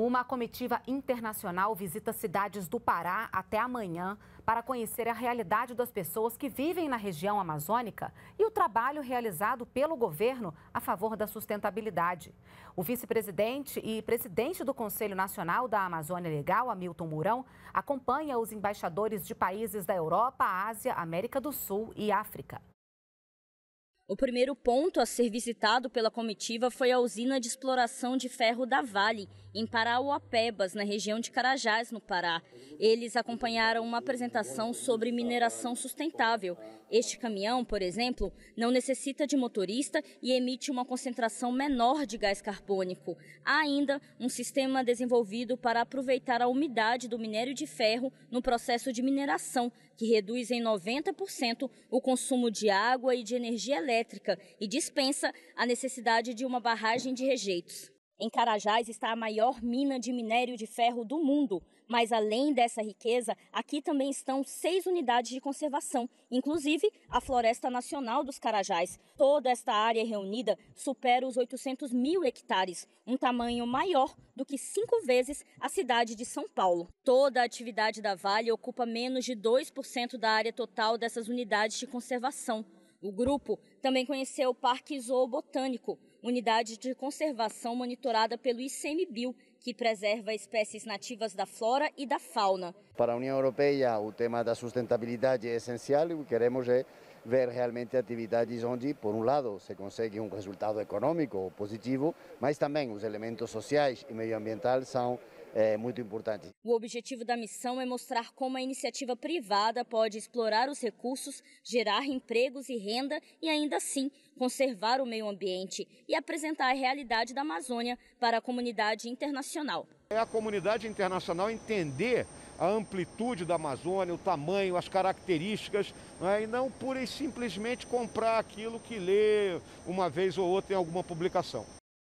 Uma comitiva internacional visita cidades do Pará até amanhã para conhecer a realidade das pessoas que vivem na região amazônica e o trabalho realizado pelo governo a favor da sustentabilidade. O vice-presidente e presidente do Conselho Nacional da Amazônia Legal, Hamilton Mourão, acompanha os embaixadores de países da Europa, Ásia, América do Sul e África. O primeiro ponto a ser visitado pela comitiva foi a usina de exploração de ferro da Vale, em Parauapebas, na região de Carajás, no Pará. Eles acompanharam uma apresentação sobre mineração sustentável. Este caminhão, por exemplo, não necessita de motorista e emite uma concentração menor de gás carbônico. Há ainda um sistema desenvolvido para aproveitar a umidade do minério de ferro no processo de mineração, que reduz em 90% o consumo de água e de energia elétrica hidrelétrica e dispensa a necessidade de uma barragem de rejeitos. Em Carajás está a maior mina de minério de ferro do mundo, mas além dessa riqueza, aqui também estão seis unidades de conservação, inclusive a Floresta Nacional dos Carajás. Toda esta área reunida supera os 800 mil hectares, um tamanho maior do que cinco vezes a cidade de São Paulo. Toda a atividade da Vale ocupa menos de 2% da área total dessas unidades de conservação. O grupo também conheceu o Parque Zoobotânico, unidade de conservação monitorada pelo ICMBio, que preserva espécies nativas da flora e da fauna. Para a União Europeia, o tema da sustentabilidade é essencial e o que queremos é ver realmente atividades onde, por um lado, se consegue um resultado econômico positivo, mas também os elementos sociais e medioambientais são é muito importante. O objetivo da missão é mostrar como a iniciativa privada pode explorar os recursos, gerar empregos e renda e ainda assim conservar o meio ambiente e apresentar a realidade da Amazônia para a comunidade internacional. É a comunidade internacional entender a amplitude da Amazônia, o tamanho, as características, né? e não pura e simplesmente comprar aquilo que lê uma vez ou outra em alguma publicação.